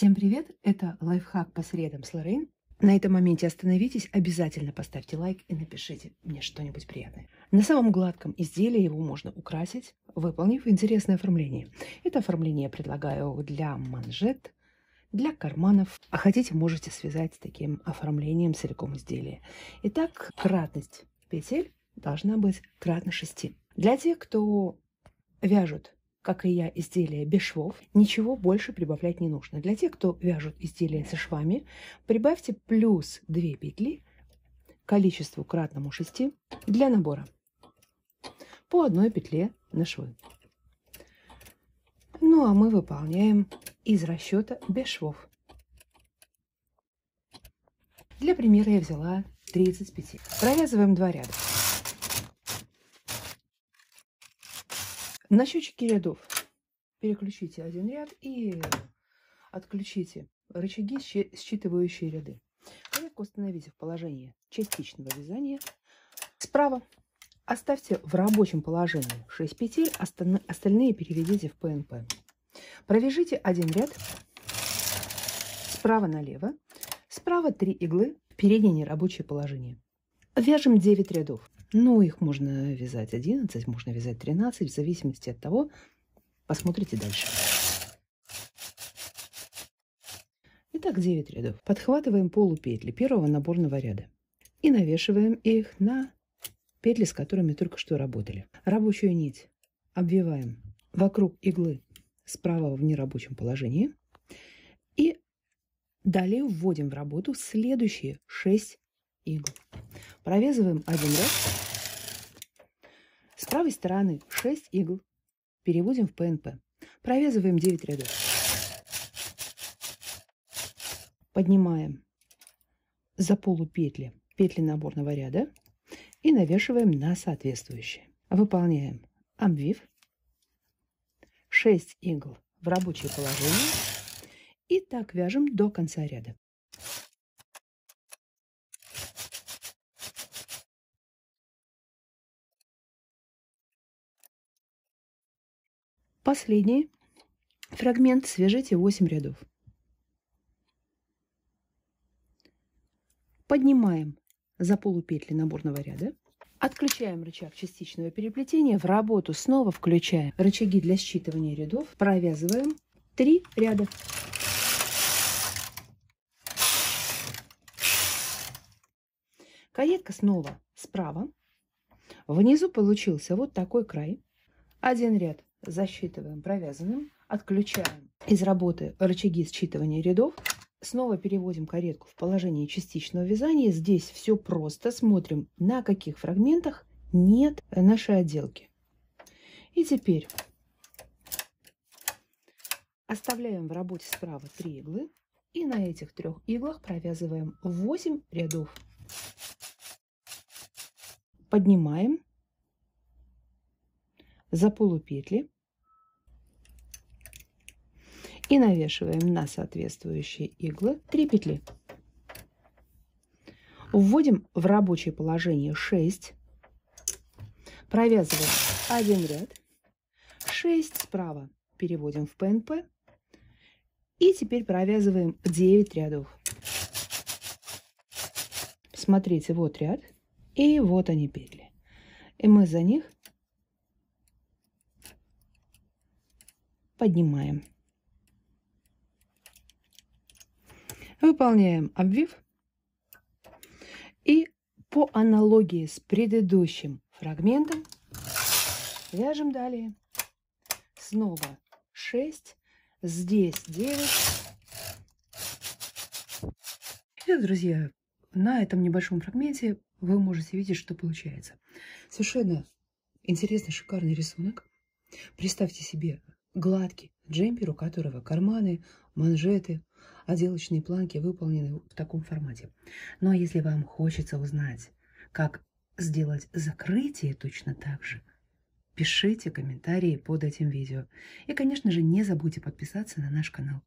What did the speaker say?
Всем привет! Это лайфхак по средам с Лорейн. На этом моменте остановитесь, обязательно поставьте лайк и напишите мне что-нибудь приятное. На самом гладком изделии его можно украсить, выполнив интересное оформление. Это оформление я предлагаю для манжет, для карманов. А хотите, можете связать с таким оформлением целиком изделия. Итак, кратность петель должна быть кратно 6. Для тех, кто вяжут как и я, изделия без швов. Ничего больше прибавлять не нужно. Для тех, кто вяжут изделия со швами, прибавьте плюс 2 петли количеству кратному 6 для набора. По одной петле на швы. Ну а мы выполняем из расчета без швов. Для примера я взяла петель. Провязываем два ряда. На счетчике рядов переключите один ряд и отключите рычаги, считывающие ряды. Клетку установите в положение частичного вязания. Справа оставьте в рабочем положении 6 петель, остальные переведите в ПНП. Провяжите один ряд справа налево, справа 3 иглы, в переднее нерабочее положение. Вяжем 9 рядов. Ну, их можно вязать 11, можно вязать 13, в зависимости от того, посмотрите дальше. Итак, 9 рядов. Подхватываем полупетли первого наборного ряда и навешиваем их на петли, с которыми только что работали. Рабочую нить обвиваем вокруг иглы справа в нерабочем положении и далее вводим в работу следующие 6 игл. Провязываем один раз. С правой стороны 6 игл. Переводим в ПНП. Провязываем 9 рядов. Поднимаем за полупетли петли наборного ряда и навешиваем на соответствующие. Выполняем обвив, 6 игл в рабочее положение и так вяжем до конца ряда. Последний фрагмент свяжите 8 рядов. Поднимаем за полупетли наборного ряда. Отключаем рычаг частичного переплетения. В работу снова включаем рычаги для считывания рядов. Провязываем 3 ряда. Каетка снова справа. Внизу получился вот такой край. Один ряд засчитываем провязанным, отключаем из работы рычаги считывания рядов, снова переводим каретку в положение частичного вязания. Здесь все просто, смотрим, на каких фрагментах нет нашей отделки. И теперь оставляем в работе справа 3 иглы и на этих трех иглах провязываем 8 рядов. Поднимаем за полупетли и навешиваем на соответствующие иглы 3 петли. Вводим в рабочее положение 6, провязываем один ряд, 6 справа переводим в ПНП и теперь провязываем 9 рядов. Смотрите, вот ряд и вот они петли. И мы за них поднимаем. Выполняем обвив. И по аналогии с предыдущим фрагментом вяжем далее. Снова 6, здесь 9. И, друзья, на этом небольшом фрагменте вы можете видеть, что получается. Совершенно интересный, шикарный рисунок. Представьте себе Гладкий, джемпер, у которого карманы, манжеты, отделочные планки выполнены в таком формате. Но ну, а если вам хочется узнать, как сделать закрытие точно так же, пишите комментарии под этим видео. И, конечно же, не забудьте подписаться на наш канал.